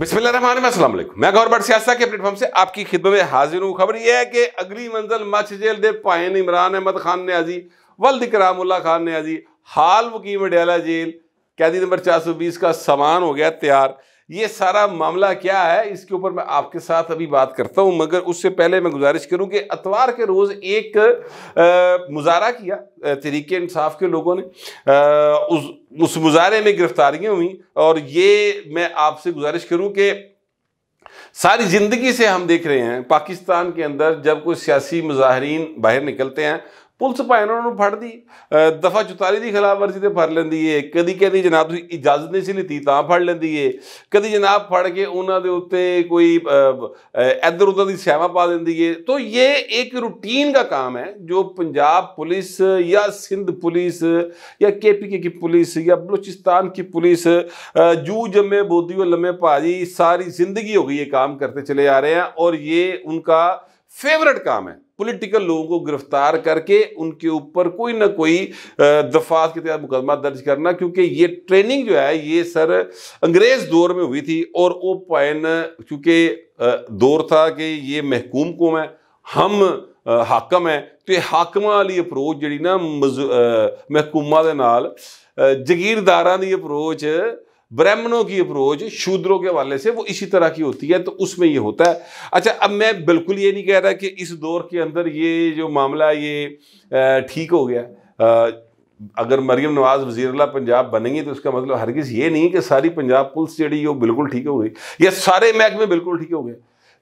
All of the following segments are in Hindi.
बिस्मिल्लाम मैं गौर बट सियासा के प्लेटफॉर्म से आपकी खिदमत में हाजिर हूँ खबर यह है कि अगली मंजिल मछ जेल दे पायन इमरान अहमद खान ने आजी वल्द करामुल्ला खान ने आजी हाल वकीम अडयाला जेल कैदी नंबर चार सौ बीस का सामान हो गया तैयार ये सारा मामला क्या है इसके ऊपर मैं आपके साथ अभी बात करता हूँ मगर उससे पहले मैं गुजारिश करूँ कि अतवार के रोज़ एक आ, मुजारा किया तरीके इंसाफ के लोगों ने आ, उस उस मुजाहरे में गिरफ्तारियां हुई और ये मैं आपसे गुजारिश करूँ कि सारी ज़िंदगी से हम देख रहे हैं पाकिस्तान के अंदर जब कोई सियासी मुजाहरीन बाहर निकलते हैं पुलिस भाई उन्होंने फट दी दफा चौताली की खिलाफवर्जी से फर लें कभी कभी कहती जनाब तुम इजाजत नहीं सी लीती फड़ लें कभी जनाब फड़ के उन्होंने उत्ते कोई इधर उधर की सेवा पा दें तो ये एक रूटीन का काम है जो पंजाब पुलिस या सिंध पुलिस या के पी के की पुलिस या बलूचिस्तान की पुलिस जू जमे बोधी और लम्बे भाजी सारी जिंदगी हो गई ये काम करते चले आ रहे हैं और ये उनका फेवरेट काम है पॉलिटिकल लोगों को गिरफ्तार करके उनके ऊपर कोई ना कोई दफात के तहत मुकदमा दर्ज करना क्योंकि ये ट्रेनिंग जो है ये सर अंग्रेज दौर में हुई थी और वो पैन क्योंकि दौर था कि ये महकूम कौम है हम हाकम है तो ਹਾਕਮਾਂ अप्रोच ਅਪਰੋਚ ना ਨਾ ਮਹਿਕੂਮਾਂ ਦੇ ਨਾਲ ਜ਼ਗੀਰਦਾਰਾਂ की अप्रोच ब्राह्मणों की अप्रोच शूद्रों के हवाले से वो इसी तरह की होती है तो उसमें ये होता है अच्छा अब मैं बिल्कुल ये नहीं कह रहा कि इस दौर के अंदर ये जो मामला ये ठीक हो गया अगर मरीम नवाज़ वजीरला पंजाब बनेंगी तो इसका मतलब हरगिज़ ये नहीं कि सारी पंजाब पुलिस जड़ी वो बिल्कुल ठीक हो गई या सारे महकमे बिल्कुल ठीक हो गए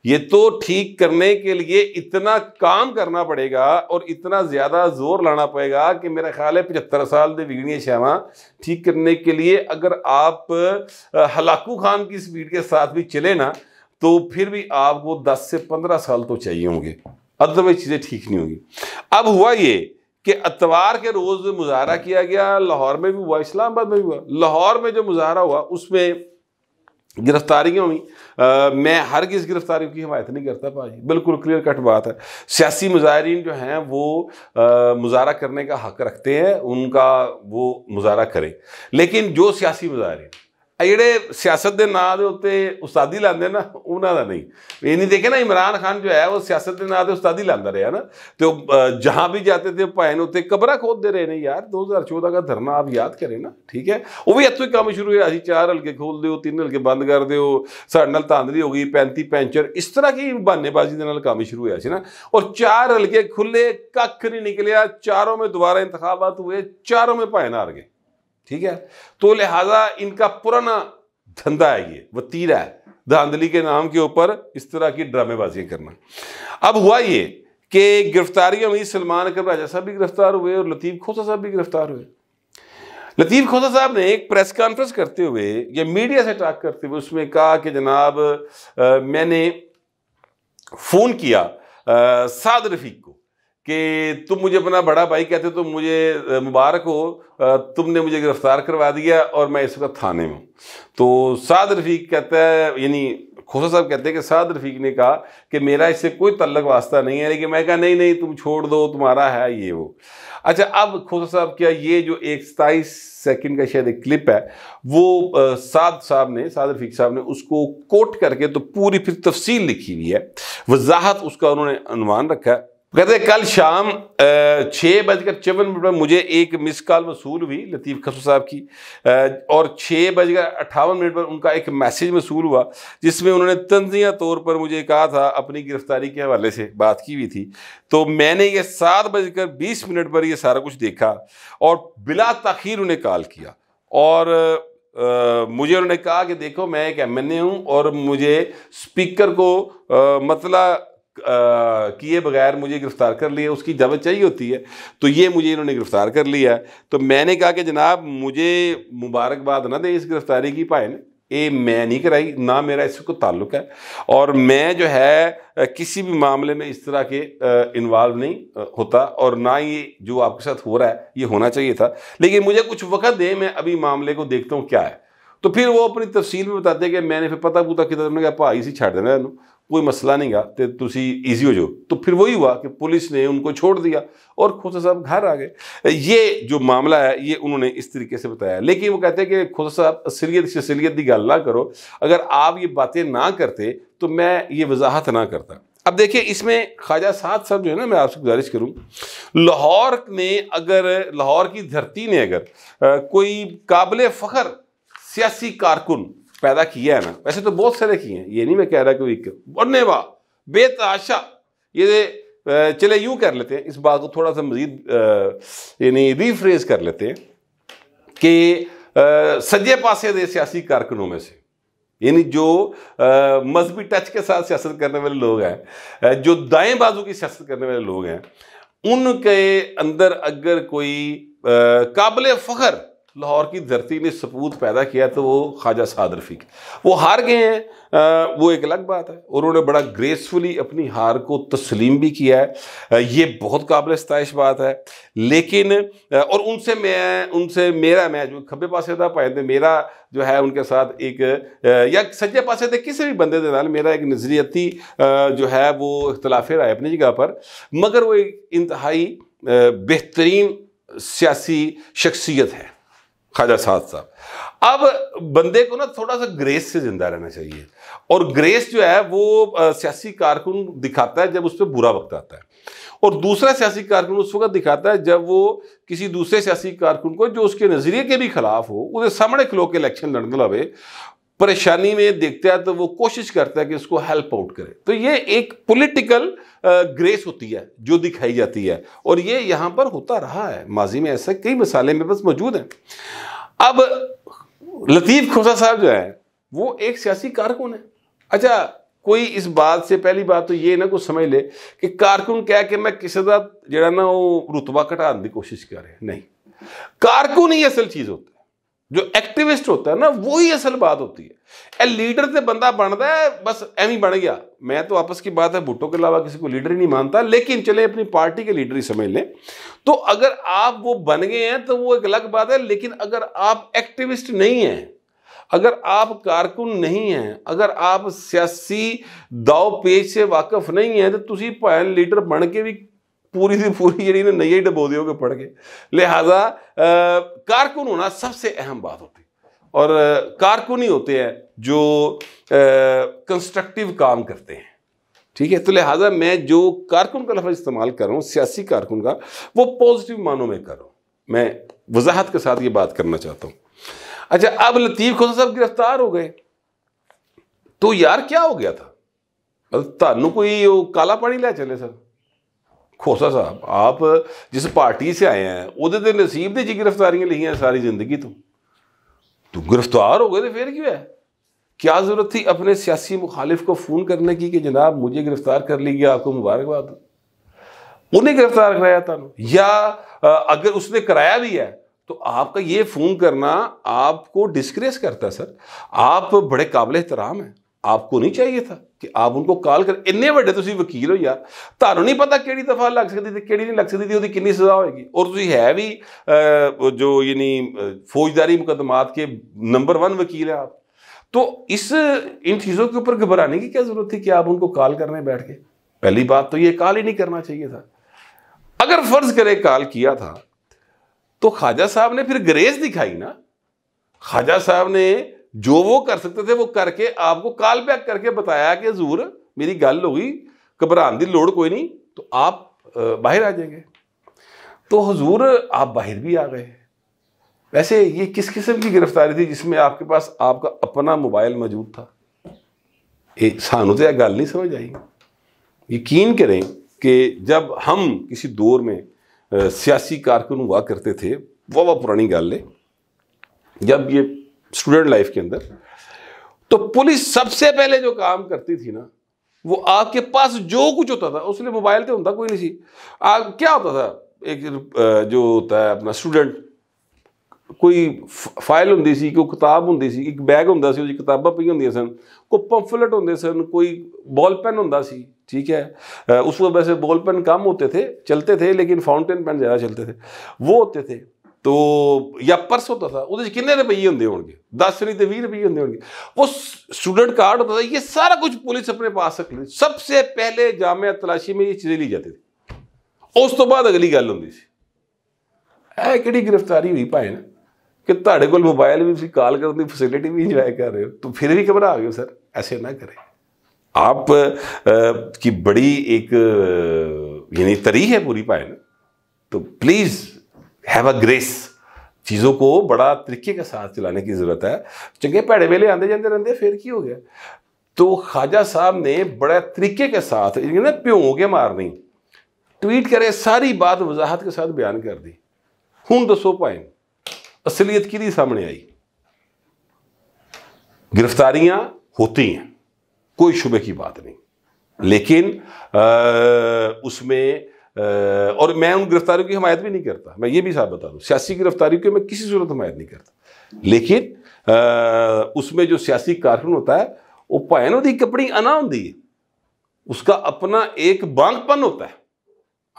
ये तो ठीक करने के लिए इतना काम करना पड़ेगा और इतना ज़्यादा जोर लाना पड़ेगा कि मेरा ख्याल है पचहत्तर साल दे बिगड़ियाँ श्यामा ठीक करने के लिए अगर आप हलाकू खान की स्पीड के साथ भी चले ना तो फिर भी आपको 10 से 15 साल तो चाहिए होंगे अदरवाइज चीज़ें ठीक नहीं होंगी अब हुआ ये कि अतवार के रोज़ मुजाहरा किया गया लाहौर में भी हुआ इस्लामाबाद में भी हुआ लाहौर में जो मुजाहरा हुआ उसमें गिरफ्तारियों में मैं हर किस गिरफ्तारी की हमायत नहीं करता भाजी बिल्कुल क्लियर कट बात है सियासी मुजाहरीन जो हैं वो मुजाहरा करने का हक रखते हैं उनका वो मुजाहरा करें लेकिन जो सियासी मुजाहरीन ਆ ਜਿਹੜੇ ਸਿਆਸਤ ਦੇ ਨਾਂ ਦੇ ਉੱਤੇ ਉਸਤਾਦੀ ਲਾਉਂਦੇ ਨਾ ਉਹਨਾਂ ਦਾ ਨਹੀਂ ਇਹ ਨਹੀਂ ਦੇਖਿਆ ਨਾ ਇਮਰਾਨ ਖਾਨ ਜੋ ਹੈ ਉਹ ਸਿਆਸਤ ਦੇ ਨਾਂ ਤੇ ਉਸਤਾਦੀ ਲਾਉਂਦਾ ਰਿਹਾ ਨਾ ਤੇ ਉਹ ਜਹਾਂ ਵੀ ਜਾਂਦੇ ਤੇ ਨੂੰ ਉੱਤੇ ਕਬਰਾਂ ਖੋਦਦੇ ਰਹੇ ਨੇ ਯਾਰ 2014 ਦਾ ਧਰਨਾ ਆਪ ਯਾਦ ਕਰੇ ਨਾ ਠੀਕ ਹੈ ਉਹ ਵੀ ਇੱਥੋਂ ਹੀ ਕੰਮ ਸ਼ੁਰੂ ਹੋਇਆ ਸੀ ਚਾਰ ਹਲਕੇ ਖੋਲਦੇ ਹੋ ਤਿੰਨ ਹਲਕੇ ਬੰਦ ਕਰ ਦਿਓ ਸਾਡੇ ਨਾਲ ਤਾਂਦਰੀ ਹੋ ਗਈ 35 ਪੈਂਚਰ ਇਸ ਤਰ੍ਹਾਂ ਕੀ ਬਹਾਨੇਬਾਜ਼ੀ ਦੇ ਨਾਲ ਕੰਮ ਸ਼ੁਰੂ ਹੋਇਆ ਸੀ ਨਾ ਔਰ ਚਾਰ ਹਲਕੇ ਖੁੱਲੇ ਕੱਖ ਨਹੀਂ ਨਿਕਲਿਆ ਚਾਰੋਂ ਮੇ ਦੁਬਾਰਾ ਇੰਤਖਾਬਾਤ ਹੋਏ ਚਾਰੋਂ ਮੇ ਭਾਇਨ ਹਾਰ ਗਏ ठीक है तो लिहाजा इनका पुराना धंधा है ये तीरा है धांधली के नाम के ऊपर इस तरह की ड्रामेबाजियां करना अब हुआ ये कि गिरफ्तारी में सलमान अकबर राजा साहब भी गिरफ्तार हुए और लतीफ़ खोसा साहब भी गिरफ्तार हुए लतीफ़ खोसा साहब ने एक प्रेस कॉन्फ्रेंस करते हुए या मीडिया से टाक करते हुए उसमें कहा कि जनाब आ, मैंने फ़ोन किया आ, साद रफीक को कि तुम मुझे अपना बड़ा भाई कहते तो मुझे मुबारक हो तुमने मुझे गिरफ्तार करवा दिया और मैं इस वक्त थाने में हूँ तो साद रफीक कहता है यानी खोसा साहब कहते हैं कि साद रफीक ने कहा कि मेरा इससे कोई तल्लक वास्ता नहीं है लेकिन मैं कहा नहीं नहीं तुम छोड़ दो तुम्हारा है ये वो अच्छा अब खोसा साहब क्या ये जो एक सताईस सेकेंड का शायद एक क्लिप है वो साद साहब ने साद रफीक साहब ने उसको कोट करके तो पूरी फिर तफसील लिखी हुई है वजाहत उसका उन्होंने अनुमान रखा है कहते कल शाम छः बजकर चौवन मिनट पर मुझे एक मिस कॉल वसूल हुई लतीफ़ खसू साहब की और छः बजकर अट्ठावन मिनट पर उनका एक मैसेज वसूल हुआ जिसमें उन्होंने तंजिया तौर पर मुझे कहा था अपनी गिरफ्तारी के हवाले से बात की हुई थी तो मैंने ये सात बजकर बीस मिनट पर यह सारा कुछ देखा और बिला तखीर उन्हें कॉल किया और आ, मुझे उन्होंने कहा कि देखो मैं एक एम एन ए हूँ और मुझे स्पीकर को मतला किए बगैर मुझे गिरफ्तार कर लिया उसकी इजाज़त चाहिए होती है तो ये मुझे इन्होंने गिरफ़्तार कर लिया तो मैंने कहा कि जनाब मुझे मुबारकबाद ना दें इस गिरफ़्तारी की पाए ने ये मैं नहीं कराई ना मेरा इससे कोई ताल्लुक है और मैं जो है किसी भी मामले में इस तरह के इन्वॉल्व नहीं होता और ना ये जो आपके साथ हो रहा है ये होना चाहिए था लेकिन मुझे कुछ वक्त दें मैं अभी मामले को देखता हूँ क्या है तो फिर वो अपनी तफसील में बताते कि मैंने फिर पता पूता किया उन्होंने कहा भाई इसी छड़ देना कोई मसला नहीं गा तो तुम ईजी हो जाओ तो फिर वही हुआ कि पुलिस ने उनको छोड़ दिया और खोसा साहब घर आ गए ये जो मामला है ये उन्होंने इस तरीके से बताया लेकिन वो कहते हैं कि खोसा साहब असलियत असलियत की गल ना करो अगर आप ये बातें ना करते तो मैं ये वजाहत ना करता अब देखिए इसमें ख्वाजा साद साहब जो है ना मैं आपसे गुजारिश करूँ लाहौर ने अगर लाहौर की धरती ने अगर कोई काबिल फ़ख्र सियासी कारकुन पैदा किया है ना वैसे तो बहुत सारे किए हैं ये नहीं मैं कह रहा कोई बने बनने वाह बेतहाशा ये चले यूँ कर लेते हैं इस बात को थोड़ा सा मजीद यानी रीफ्रेज कर लेते हैं कि सज्जे पासे दे सियासी कारकुनों में से यानी जो मजहबी टच के साथ सियासत करने वाले लोग हैं जो दाएं बाजू की सियासत करने वाले लोग हैं उनके अंदर अगर कोई काबिल फ़ख्र लाहौर की धरती ने सपूत पैदा किया तो वो ख्वाजा साद रफीक वो हार गए हैं वो एक अलग बात है उन्होंने बड़ा ग्रेसफुली अपनी हार को तस्लीम भी किया है ये बहुत काबिल स्ताइश बात है लेकिन और उनसे मैं उनसे मेरा मैं जो खब्बे पासे था पाए थे मेरा जो है उनके साथ एक या सज्जे पासे थे किसी भी बंदे के नाल मेरा एक नज़रियती जो है वो रहा है अपनी जगह पर मगर वो एक इंतहाई बेहतरीन सियासी शख्सियत है ख्वाजा साद साहब अब बंदे को ना थोड़ा सा ग्रेस से जिंदा रहना चाहिए और ग्रेस जो है वो सियासी कारकुन दिखाता है जब उस पर बुरा वक्त आता है और दूसरा सियासी कारकुन उस वक्त दिखाता है जब वो किसी दूसरे सियासी कारकुन को जो उसके नज़रिए के भी खिलाफ हो उसे सामने खिलो के इलेक्शन लड़ने लवे परेशानी में देखता है तो वो कोशिश करता है कि उसको हेल्प आउट करे तो ये एक पॉलिटिकल ग्रेस होती है जो दिखाई जाती है और ये यहाँ पर होता रहा है माजी में ऐसे कई मिसालें मेरे पास मौजूद हैं अब लतीफ़ खुसा साहब जो है वो एक सियासी कारकुन है अच्छा कोई इस बात से पहली बात तो ये ना कुछ समझ ले कि कारकुन कह के मैं किसी का जरा ना वो रुतबा घटाने की कोशिश रहा नहीं कारकुन ही असल चीज़ होती है जो एक्टिविस्ट होता है ना वो ही असल बात होती है ए लीडर से बंदा बनता है बस एम ही बन गया मैं तो आपस की बात है भुट्टो के अलावा किसी को लीडर ही नहीं मानता लेकिन चले अपनी पार्टी के लीडर ही समझ लें तो अगर आप वो बन गए हैं तो वो एक अलग बात है लेकिन अगर आप एक्टिविस्ट नहीं हैं अगर आप कारकुन नहीं हैं अगर आप सियासी दाव पेज से वाकफ नहीं हैं तो तुम्हें लीडर बन के भी पूरी से पूरी जी ने नई डबो दियोगे पढ़ के लिहाजा कारकुन होना सबसे अहम बात होती और कारकुन ही होते हैं जो कंस्ट्रक्टिव काम करते हैं ठीक है तो लिहाजा मैं जो कारकुन का लफ्ज़ इस्तेमाल कर रहा हूँ सियासी कारकुन का वो पॉजिटिव मानों में कर रहा हूँ मैं वजाहत के साथ ये बात करना चाहता हूँ अच्छा अब लतीफ़ खुद साहब गिरफ्तार हो गए तो यार क्या हो गया था मतलब तानू कोई काला पानी ला चले सर खोसा साहब आप जिस पार्टी से आए हैं उधर ਤੇ नसीब दी ਜੀ ਗ੍ਰਿਫਤਾਰੀਆਂ ਲਈਆਂ ਸਾਰੀ ਜ਼ਿੰਦਗੀ ਤੋਂ ਤੂੰ गिरफ्तार हो गए तो फिर क्यों है क्या ज़रूरत थी अपने सियासी मुखालिफ को फ़ोन करने की कि जनाब मुझे गिरफ्तार कर ली गया आपको मुबारकबाद उन्हें गिरफ्तार कराया था या अगर उसने कराया भी है तो आपका ये फ़ोन करना आपको डिस्क्रेस करता है सर आप बड़े काबिल एहतराम हैं आपको नहीं चाहिए था कि आप उनको कॉल कर इन्ने वे वकील हो यार ਯਾਰ नहीं पता कि दफा लग सकती थी कि ਕਿਹੜੀ ਨਹੀਂ ਲੱਗ ਸਕਦੀ ਤੇ ਉਹਦੀ ਕਿੰਨੀ ਸਜ਼ਾ ਹੋਏਗੀ ਔਰ ਤੁਸੀਂ ਹੈ ਵੀ के नंबर वन वकील है आप तो इस इन चीज़ों के ऊपर घबराने की क्या ज़रूरत थी कि आप उनको कॉल करने बैठ के पहली बात तो ये कॉल ही नहीं करना चाहिए था अगर फर्ज करे कॉल किया था तो ख्वाजा साहब ने फिर ग्रेज दिखाई ना ख्वाजा साहब ने जो वो कर सकते थे वो करके आपको कॉल बैक करके बताया कि जूर मेरी गल हो गई घबराने की लोड़ कोई नहीं तो आप बाहर आ जाएंगे तो हजूर आप बाहर भी आ गए वैसे ये किस किस्म की गिरफ्तारी थी जिसमें आपके पास आपका अपना मोबाइल मौजूद था ये सानू तो यह गल नहीं समझ आई यकीन करें कि जब हम किसी दौर में सियासी कारकुन हुआ करते थे वह वह पुरानी गल है जब ये स्टूडेंट लाइफ के अंदर तो पुलिस सबसे पहले जो काम करती थी ना वो आपके पास जो कुछ होता था उसने मोबाइल तो होता कोई नहीं सी आ, क्या होता था एक जो होता है अपना स्टूडेंट कोई फाइल होंगी सी कोई किताब होंगी सी एक बैग हों किताबा पी होंगे सन कोई पंफलेट होंगे सन कोई बॉल पेन हों ठीक है उस वक्त वैसे बॉल पेन कम होते थे चलते थे लेकिन फाउंटेन पेन ज़्यादा चलते थे वो होते थे ਤੋ ਜਾਂ ਪਰਸੋਂ ਦਾ ਥਾ ਉਹਦੇ ਚ ਕਿੰਨੇ ਰੁਪਏ ਹੁੰਦੇ ਹੋਣਗੇ 10 ਨਹੀਂ ਤੇ 20 ਰੁਪਏ ਹੁੰਦੇ ਹੋਣਗੇ वो स्टूडेंट कार्ड होता था ये सारा कुछ पुलिस अपने पास रख लेती सबसे पहले जामिया तलाशी में ये चीज़ें ली जाती थी उस तो बाद अगली गल होंगी सी ਇਹ ਕਿਹੜੀ ਗ੍ਰਿਫਤਾਰੀ ਹੋਈ ਭਾਈ ਨਾ ਕਿ ਤੁਹਾਡੇ ਕੋਲ ਮੋਬਾਈਲ ਵੀ ਤੁਸੀਂ ਕਾਲ ਕਰਨ ਦੀ ਫੈਸਿਲਿਟੀ ਵੀ ਇੰਜੋਏ ਕਰ ਰਹੇ ਹੋ ਤੂੰ ਫਿਰ ਵੀ ਘਬਰਾ ਗਏ ਸਰ ਐਸੇ ਨਾ ਕਰੇ आप की बड़ी एक यानी तरी है पूरी पायल तो प्लीज़ हैव अ ग्रेस चीज़ों को बड़ा तरीके के साथ चलाने की जरूरत है चंगे भैड़े वेले आते जाते रहते फिर की हो गया तो ख्वाजा साहब ने बड़े तरीके के साथ ना प्यों के मारनी ट्वीट करे सारी बात वजाहत के साथ बयान कर दी हूँ दसो भाई असलियत कि सामने आई गिरफ्तारियां होती हैं कोई शुबे की बात नहीं लेकिन आ, उसमें और मैं उन गिरफ्तारियों की हमायत भी नहीं करता मैं ये भी साहब बता दूँ सियासी गिरफ्तारी की मैं किसी सूरत हमायत नहीं करता लेकिन उसमें जो सियासी कारकुन होता है वो भैन वो कपड़ी अना होती है उसका अपना एक बांगपन होता है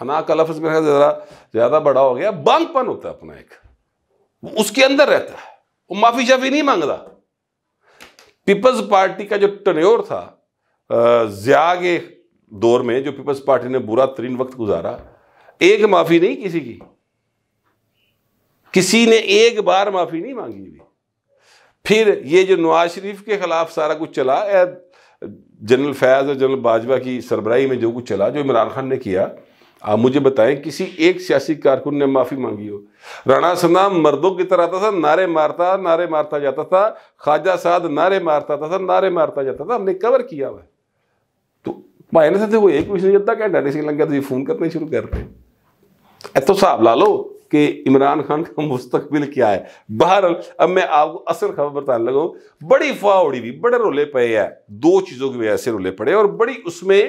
अना का लफ्ज़ मेरा ज़रा ज़्यादा बड़ा हो गया बांगपन होता है अपना एक उसके अंदर रहता है वो माफ़ी शाफी नहीं मांगता पीपल्स पार्टी का जो टनोर था जिया के दौर में जो पीपल्स पार्टी ने बुरा तरीन वक्त गुजारा एक माफी नहीं किसी की किसी ने एक बार माफी नहीं मांगी हुई फिर ये जो नवाज शरीफ के खिलाफ सारा कुछ चला जनरल फैज और जनरल बाजवा की सरबराही में जो कुछ चला जो इमरान खान ने किया आप मुझे बताएं किसी एक सियासी कारकुन ने माफ़ी मांगी हो राणा सना मर्दों की तरह आता था नारे मारता नारे मारता जाता था ख्वाजा साद नारे मारता था नारे मारता जाता था हमने कवर किया हुआ तो ने से वो एक विशेष अद्धा घंटा नहीं लंघा तो फोन करने शुरू कर रहे हो तो हिसाब ला लो कि इमरान खान का मुस्तबिल क्या है बहरहाल अब मैं आपको असल खबर बताने लगा बड़ी उड़ी हुई बड़े रोले पड़े हैं दो चीज़ों की वजह से रोले पड़े और बड़ी उसमें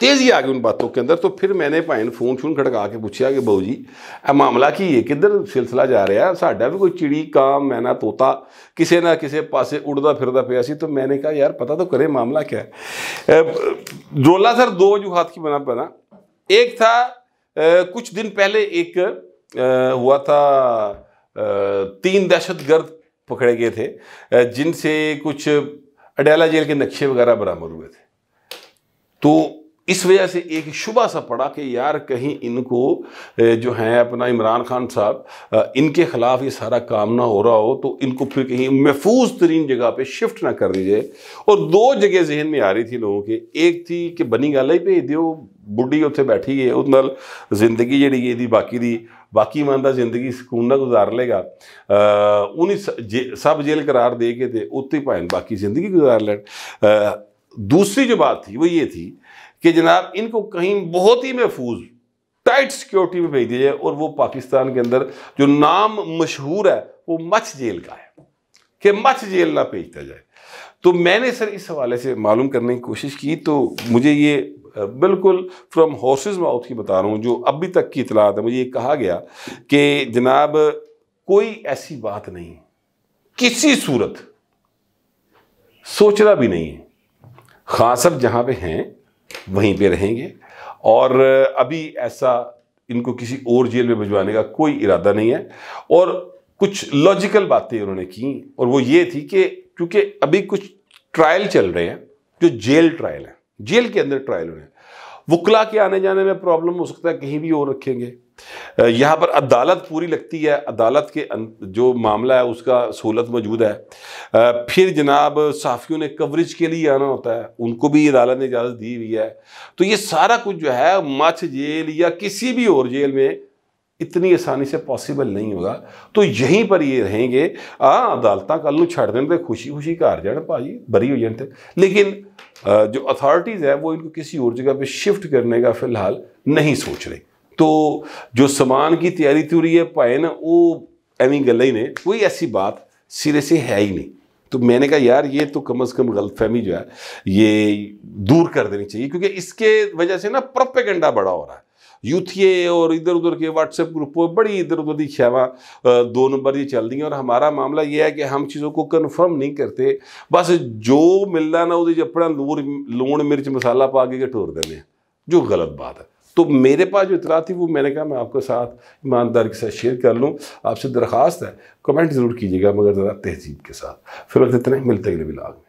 तेजी आ गई उन बातों के अंदर तो फिर मैंने भाई फोन शून खड़का के पूछा कि बहू जी ए मामला की है किधर सिलसिला जा रहा है साडा भी कोई चिड़ी काम मैना तोता किसी ना किसी पास उड़ता फिरता पिया तो मैंने कहा यार पता तो करे मामला क्या है डोला सर दो वजूहत की बना बना एक था कुछ दिन पहले एक हुआ था तीन दहशतगर्द पकड़े गए थे जिनसे कुछ अडैला जेल के नक्शे वगैरह बरामद हुए थे तो इस वजह से एक शुबा सा पड़ा कि यार कहीं इनको जो है अपना इमरान खान साहब इनके ख़िलाफ़ ये सारा काम ना हो रहा हो तो इनको फिर कहीं महफूज तरीन जगह पे शिफ्ट ना कर लीजिए और दो जगह जहन में आ रही थी लोगों के एक थी कि बनी गल ही भेज दौ बुढ़ी उत्थे बैठी है उस जिंदगी जी ये बाकी दी बाकी मन का जिंदगी सुकून ना गुजार लेगा उन्हें जे सब जेल करार दे के उत्ते ਭਾਵੇਂ बाकी जिंदगी गुजार लैन दूसरी जो बात थी वो ये थी कि जनाब इनको कहीं बहुत ही महफूज टाइट सिक्योरिटी में भेज दिया जाए और वो पाकिस्तान के अंदर जो नाम मशहूर है वो मच्छ जेल का है कि मच्छ जेल ना भेजता जाए तो मैंने सर इस हवाले से मालूम करने की कोशिश की तो मुझे ये बिल्कुल फ्रॉम हॉर्सेज माउथ की बता रहा हूँ जो अभी तक की इतलात है मुझे ये कहा गया कि जनाब कोई ऐसी बात नहीं किसी सूरत सोचना भी नहीं है खास अब जहाँ पे हैं वहीं पे रहेंगे और अभी ऐसा इनको किसी और जेल में भिजवाने का कोई इरादा नहीं है और कुछ लॉजिकल बातें उन्होंने की और वो ये थी कि क्योंकि अभी कुछ ट्रायल चल रहे हैं जो जेल ट्रायल है जेल के अंदर ट्रायल हो रहे हैं वकला के आने जाने में प्रॉब्लम हो सकता है कहीं भी और रखेंगे यहाँ पर अदालत पूरी लगती है अदालत के अं-, जो मामला है उसका सहूलत मौजूद है फिर जनाब साफियों ने कवरेज के लिए आना होता है उनको भी अदालत ने इजाज़त दी हुई है तो ये सारा कुछ जो है मछ जेल या किसी भी और जेल में इतनी आसानी से पॉसिबल नहीं होगा तो यहीं पर ये रहेंगे हाँ अदालत कल छड़ देने तो खुशी खुशी घर जाने भाजी बरी हो जाते लेकिन जो अथॉरिटीज़ है वो इनको किसी और जगह पर शिफ्ट करने का फिलहाल नहीं सोच रही तो जो ਸਮਾਨ की तैयारी ਤੁਰੀ है भाए ना वो एवं गल ही ने कोई ऐसी बात सिरे से है ही नहीं तो मैंने कहा यार ये तो कम से कम गलतफहमी जो है ये दूर कर देनी चाहिए क्योंकि इसके वजह से ना प्रोपेगेंडा बड़ा हो रहा है यूथिए और इधर उधर के व्हाट्सएप ग्रुप बड़ी इधर उधर की शेवा दो नंबर ये चल रही हैं और हमारा मामला ये है कि हम चीज़ों को कन्फर्म नहीं करते बस जो मिलना ना वो अपना लूर लून मिर्च मसाला पा के ठोर देने जो गलत बात है तो मेरे पास जो इतला थी वो मैंने कहा मैं आपके साथ ईमानदारी के साथ शेयर कर लूँ आपसे दरख्वास्त है कमेंट ज़रूर कीजिएगा मगर ज़रा तहजीब के साथ फिलहाल इतने मिलते अगले बिलाग में